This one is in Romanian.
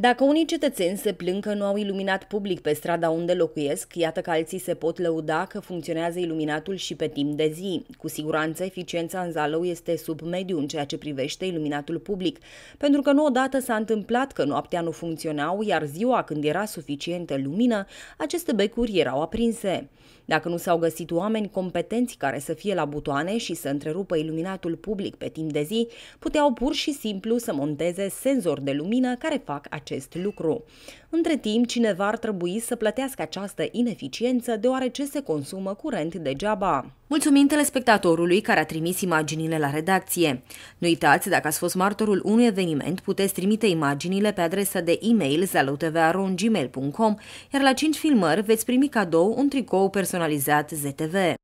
Dacă unii cetățeni se plâng că nu au iluminat public pe strada unde locuiesc, iată că alții se pot lăuda că funcționează iluminatul și pe timp de zi. Cu siguranță, eficiența în Zalău este sub mediu în ceea ce privește iluminatul public, pentru că nu odată s-a întâmplat că noaptea nu funcționau, iar ziua, când era suficientă lumină, aceste becuri erau aprinse. Dacă nu s-au găsit oameni competenți care să fie la butoane și să întrerupă iluminatul public pe timp de zi, puteau pur și simplu să monteze senzori de lumină care fac acest acest lucru. Între timp, cineva ar trebui să plătească această ineficiență deoarece se consumă curent degeaba. Mulțumim telespectatorului care a trimis imaginile la redacție. Nu uitați, dacă ați fost martorul unui eveniment, puteți trimite imaginile pe adresa de e-mail zalotv.gmail.com, iar la 5 filmări veți primi cadou un tricou personalizat ZTV.